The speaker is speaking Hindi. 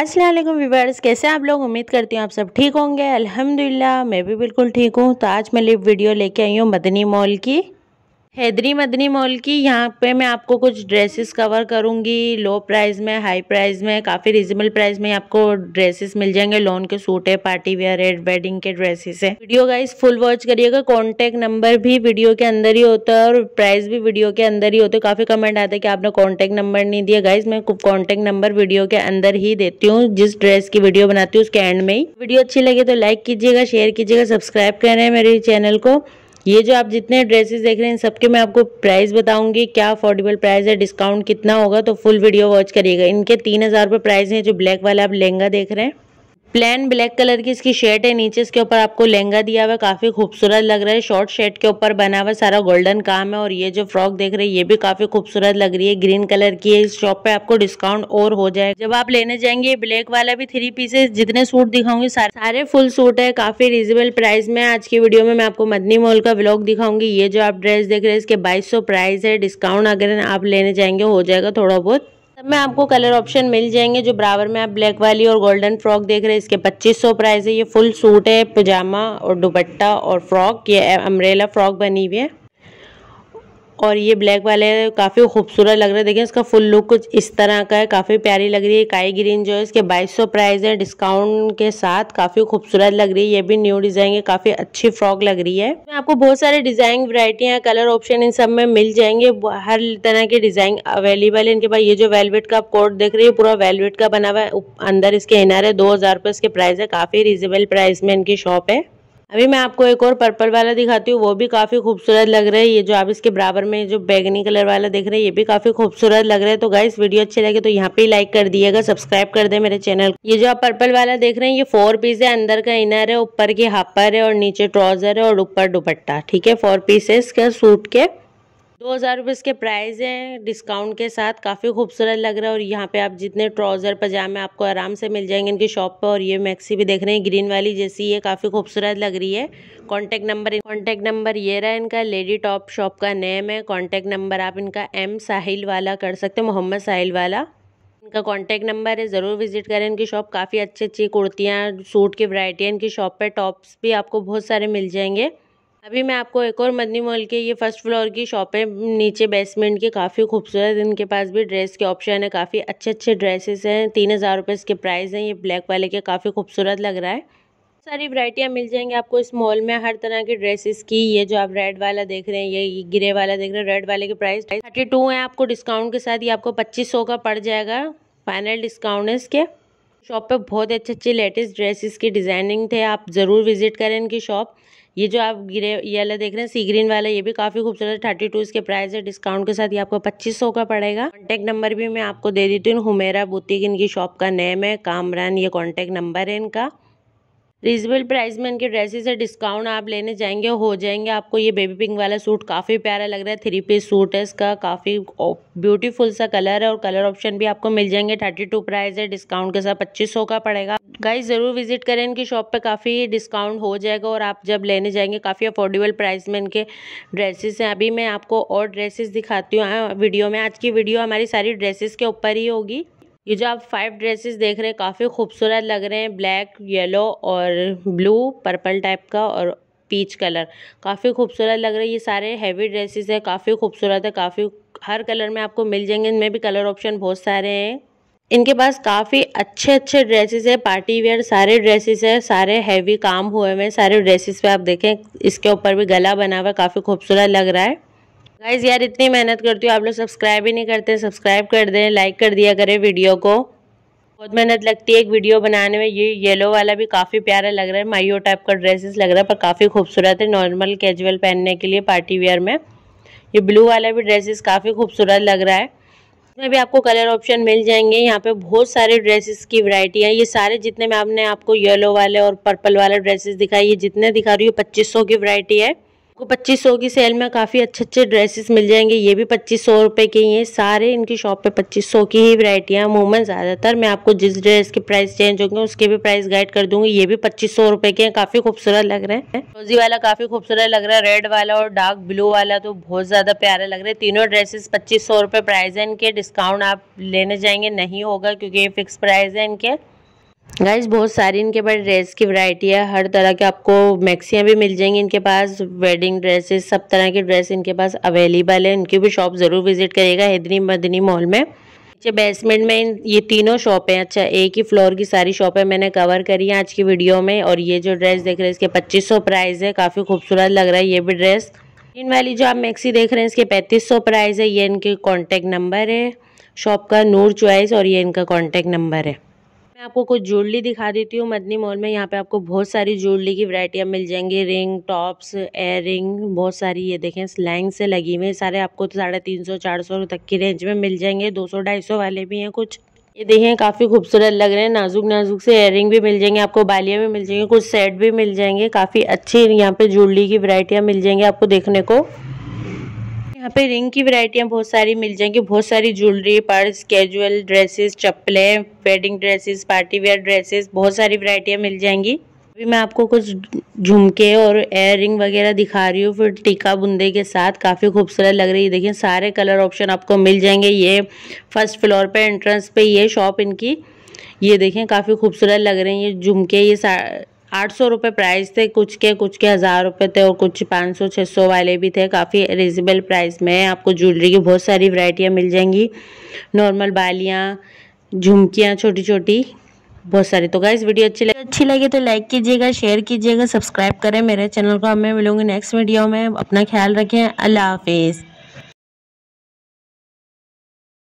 असलम व्यूवर्स कैसे आप लोग उम्मीद करती हूँ आप सब ठीक होंगे अल्हम्दुलिल्लाह मैं भी बिल्कुल ठीक हूँ तो आज मैं लिप वीडियो लेके आई हूँ मदनी मॉल की हैदरी मदनी मॉल की यहाँ पे मैं आपको कुछ ड्रेसेस कवर करूँगी लो प्राइस में हाई प्राइस में काफ़ी रिजनेबल प्राइस में आपको ड्रेसेस मिल जाएंगे लोन के सूट है पार्टी वेयर है वेडिंग के ड्रेसेस है वीडियो गाइस फुल वॉच करिएगा कॉन्टैक्ट नंबर भी वीडियो के अंदर ही होता है और प्राइस भी वीडियो के अंदर ही होते काफ़ी कमेंट आते हैं कि आपने कॉन्टैक्ट नंबर नहीं दिया गाइज मैं कॉन्टैक्ट नंबर वीडियो के अंदर ही देती हूँ जिस ड्रेस की वीडियो बनाती हूँ उसके एंड में ही वीडियो अच्छी लगे तो लाइक कीजिएगा शेयर कीजिएगा सब्सक्राइब करें मेरे चैनल को ये जो आप जितने ड्रेसेस देख रहे हैं सबके मैं आपको प्राइस बताऊंगी क्या अफोर्डेबल प्राइस है डिस्काउंट कितना होगा तो फुल वीडियो वॉच करिएगा इनके तीन हज़ार रुपये प्राइस हैं जो ब्लैक वाला आप लहंगा देख रहे हैं प्लेन ब्लैक कलर की इसकी शर्ट है नीचे इसके ऊपर आपको लहंगा दिया हुआ काफी खूबसूरत लग रहा है शॉर्ट शर्ट के ऊपर बना हुआ सारा गोल्डन काम है और ये जो फ्रॉक देख रहे हैं ये भी काफी खूबसूरत लग रही है ग्रीन कलर की है इस शॉप पे आपको डिस्काउंट और हो जाएगा जब आप लेने जाएंगे ब्लैक वाला भी थ्री पीसेस जितने सूट दिखाऊंगी सारे फुल सूट है काफी रिजनेबल प्राइस में आज की वीडियो में मैं आपको मदनी मॉल का ब्लॉग दिखाऊंगी ये जो आप ड्रेस देख रहे हैं इसके बाईस प्राइस है डिस्काउंट अगर आप लेने जाएंगे हो जाएगा थोड़ा बहुत सब में आपको कलर ऑप्शन मिल जाएंगे जो बराबर में आप ब्लैक वाली और गोल्डन फ्रॉक देख रहे हैं इसके 2500 प्राइस है ये फुल सूट है पजामा और दुपट्टा और फ्रॉक ये अम्ब्रेला फ्रॉक बनी हुई है और ये ब्लैक वाले काफ़ी खूबसूरत लग रहे हैं देखिए इसका फुल लुक कुछ इस तरह का है काफ़ी प्यारी लग रही है काई ग्रीन जो है इसके 2200 प्राइस है डिस्काउंट के साथ काफ़ी खूबसूरत लग रही है ये भी न्यू डिज़ाइन है काफ़ी अच्छी फ्रॉक लग रही है आपको बहुत सारे डिज़ाइन वरायटियाँ कलर ऑप्शन इन सब में मिल जाएंगे हर तरह के डिज़ाइन अवेलेबल है इनके पास ये जो वेलवेट का कोट देख रही है पूरा वेलवेट का बना हुआ है अंदर इसके इनारे दो हज़ार इसके प्राइस है काफ़ी रिजनेबल प्राइस में इनकी शॉप है अभी मैं आपको एक और पर्पल वाला दिखाती हूँ वो भी काफी खूबसूरत लग रहा है ये जो आप इसके बराबर में जो बैगनी कलर वाला देख रहे हैं ये भी काफी खूबसूरत लग रहा है तो गाइस वीडियो अच्छे लगे तो यहाँ पे लाइक कर दिएगा सब्सक्राइब कर दे मेरे चैनल ये जो आप पर्पल वाला देख रहे हैं ये फोर पीस है अंदर का इनर है ऊपर की हापर है और नीचे ट्राउजर है और ऊपर दुपट्टा ठीक है फोर पीसेस का सूट के दो हज़ार रुपये इसके प्राइस हैं डिस्काउंट के साथ काफ़ी खूबसूरत लग रहा है और यहाँ पे आप जितने ट्राउज़र पजामे आपको आराम से मिल जाएंगे इनकी शॉप पर और ये मैक्सी भी देख रहे हैं ग्रीन वाली जैसी ये काफ़ी खूबसूरत लग रही है कॉन्टैक्ट नंबर कॉन्टैक्ट नंबर ये रहा इनका लेडी टॉप शॉप का नेम है कॉन्टैक्ट नंबर आप इनका एम साहिल वाला कर सकते हैं मोहम्मद साहिल वाला इनका कॉन्टैक्ट नंबर है ज़रूर विजिट करें इनकी शॉप काफ़ी अच्छी अच्छी कुर्तियाँ सूट की वराइटियाँ इनकी शॉप पर टॉप्स भी आपको बहुत सारे मिल जाएंगे अभी मैं आपको एक और मदनी मॉल के ये फर्स्ट फ्लोर की शॉप है नीचे बेसमेंट के काफ़ी खूबसूरत इनके पास भी ड्रेस के ऑप्शन है काफ़ी अच्छे अच्छे ड्रेसेस हैं तीन हज़ार रुपये इसके प्राइस हैं ये ब्लैक वाले के काफ़ी खूबसूरत लग रहा है सारी वरायटियाँ मिल जाएंगी आपको इस मॉल में हर तरह के ड्रेसेस की ये जो आप रेड वाला देख रहे हैं ये ग्रे वाला देख रहे हैं रेड वाले के प्राइस थर्टी टू है आपको डिस्काउंट के साथ ये आपको पच्चीस सौ का पड़ जाएगा फाइनल डिस्काउंट है इसके शॉप पे बहुत अच्छे अच्छे लेटेस्ट ड्रेसेस की डिज़ाइनिंग थे आप ज़रूर विज़िट करें इनकी शॉप ये जो आप ग्रे येलो देख रहे हैं सी ग्रीन वाला ये भी काफ़ी खूबसूरत थर्टी टू इसके प्राइस है डिस्काउंट के साथ ये आपको पच्चीस सौ का पड़ेगा कॉन्टैक्ट नंबर भी मैं आपको दे देती हूँ हुमेरा बुटीक इनकी शॉप का नेम है कामरान ये कॉन्टेक्ट नंबर है इनका रीजनेबल प्राइस में इनके ड्रेसेस है डिस्काउंट आप लेने जाएंगे हो जाएंगे आपको ये बेबी पिंक वाला सूट काफ़ी प्यारा लग रहा है थ्री पीस सूट है इसका काफ़ी ब्यूटीफुल सा कलर है और कलर ऑप्शन भी आपको मिल जाएंगे थर्टी टू प्राइस है डिस्काउंट के साथ पच्चीस सौ का पड़ेगा गाइस ज़रूर विजिट करें इनकी शॉप पे काफ़ी डिस्काउंट हो जाएगा और आप जब लेने जाएंगे काफ़ी अफोर्डेबल प्राइस में इनके ड्रेसेस हैं अभी मैं आपको और ड्रेसेस दिखाती हूँ वीडियो हाँ, में आज की वीडियो हमारी सारी ड्रेसेस के ऊपर ही होगी ये जो आप फाइव ड्रेसेस देख रहे हैं काफ़ी खूबसूरत लग रहे हैं ब्लैक येलो और ब्लू पर्पल टाइप का और पीच कलर काफ़ी खूबसूरत लग रहे हैं ये सारे हैवी ड्रेसेस है काफ़ी खूबसूरत है काफ़ी हर कलर में आपको मिल जाएंगे इनमें भी कलर ऑप्शन बहुत सारे हैं इनके पास काफ़ी अच्छे अच्छे ड्रेसेस है पार्टी वेयर सारे ड्रेसेस है सारे हैवी काम हुए हुए हैं सारे ड्रेसेस पे आप देखें इसके ऊपर भी गला बना हुआ है काफ़ी खूबसूरत लग रहा है गाइज यार इतनी मेहनत करती हूँ आप लोग सब्सक्राइब ही नहीं करते सब्सक्राइब कर दें लाइक कर दिया करें वीडियो को बहुत मेहनत लगती है एक वीडियो बनाने में ये येलो वाला भी काफ़ी प्यारा लग रहा है माइयो टाइप का ड्रेसेस लग रहा है पर काफ़ी खूबसूरत है नॉर्मल कैजुअल पहनने के लिए पार्टी वेयर में ये ब्लू वाला भी ड्रेसेस काफ़ी खूबसूरत लग रहा है इसमें भी आपको कलर ऑप्शन मिल जाएंगे यहाँ पे बहुत सारे ड्रेसेस की वरायटी है ये सारे जितने मैं आपने आपको येलो वाले और पर्पल वाले ड्रेसेस दिखाई ये जितने दिखा रही हूँ पच्चीस की वरायटी है आपको पच्चीस सौ की सेल में काफ़ी अच्छे अच्छे ड्रेसेस मिल जाएंगे ये भी पच्चीस सौ रुपये के ही हैं सारे इनकी शॉप पे पच्चीस सौ की ही वरायटियाँ अमूमन ज़्यादातर मैं आपको जिस ड्रेस के प्राइस चेंज होंगे उसके भी प्राइस गाइड कर दूंगी ये भी पच्चीस सौ रुपये के हैं काफ़ी खूबसूरत लग रहे हैं रोजी वाला काफ़ी खूबसूरत लग रहा है रेड वाला और डार्क ब्लू वाला तो बहुत ज़्यादा प्यारा लग रहा है तीनों ड्रेसेस पच्चीस सौ प्राइस है इनके डिस्काउंट आप लेने जाएंगे नहीं होगा क्योंकि ये फिक्स प्राइस है इनके गाइज बहुत सारी इनके पास ड्रेस की वैरायटी है हर तरह के आपको मैक्सियाँ भी मिल जाएंगी इनके पास वेडिंग ड्रेसेस सब तरह के ड्रेस इनके पास अवेलेबल है इनकी भी शॉप ज़रूर विजिट करिएगा हैदनी मदनी मॉल में नीचे बेसमेंट में ये तीनों शॉप हैं अच्छा एक ही फ्लोर की सारी शॉप है मैंने कवर करी है आज की वीडियो में और ये जो ड्रेस देख रहे हैं इसके पच्चीस सौ प्राइस है काफ़ी खूबसूरत लग रहा है ये भी ड्रेस इन वाली जो आप मैक्सी देख रहे हैं इसके पैंतीस सौ प्राइस है ये इनके कॉन्टैक्ट नंबर है शॉप का नूर चॉइस और ये इनका कॉन्टैक्ट नंबर है मैं आपको कुछ ज्वेलरी दिखा देती हूँ मदनी मॉल में यहाँ पे आपको बहुत सारी ज्वेलरी की वैरायटियाँ मिल जाएंगी रिंग टॉप्स एयर बहुत सारी ये देखें लैंग से लगी हुई सारे आपको तो साढ़े तीन सौ चार सौ तक की रेंज में मिल जाएंगे दो सौ ढाई सौ वाले भी हैं कुछ ये देखें काफ़ी खूबसूरत लग रहे हैं नाजुक नाजुक से एयर भी मिल जाएंगे आपको बालियाँ भी मिल जाएंगे कुछ सेट भी मिल जाएंगे काफ़ी अच्छी यहाँ पे ज्वेलरी की वरायटियाँ मिल जाएंगी आपको देखने को यहाँ पे रिंग की वैरायटियाँ बहुत सारी मिल जाएंगी बहुत सारी ज्वेलरी पर्स कैजुअल ड्रेसेस चप्पलें wedding dresses party wear dresses बहुत सारी वैरायटियाँ मिल जाएंगी अभी मैं आपको कुछ झुमके और एयर रिंग वगैरह दिखा रही हूँ फिर टीका बुंदे के साथ काफ़ी खूबसूरत लग रही है देखिए सारे कलर ऑप्शन आपको मिल जाएंगे ये फर्स्ट फ्लोर पे एंट्रेंस पे ये शॉप इनकी ये देखें काफ़ी खूबसूरत लग रही है झुमके ये आठ सौ रुपये प्राइस थे कुछ के कुछ के हज़ार रुपये थे और कुछ पाँच सौ छः सौ वाले भी थे काफ़ी रिजनेबल प्राइस में है आपको ज्वेलरी की बहुत सारी वरायटियाँ मिल जाएंगी नॉर्मल बालियाँ झुमकियाँ छोटी छोटी बहुत सारी तो गाइज वीडियो अच्छी लगी अच्छी लगी तो लाइक कीजिएगा शेयर कीजिएगा सब्सक्राइब करें मेरे चैनल को हमें मिलूंगी नेक्स्ट वीडियो में अपना ख्याल रखें अल्लाह हाफिज़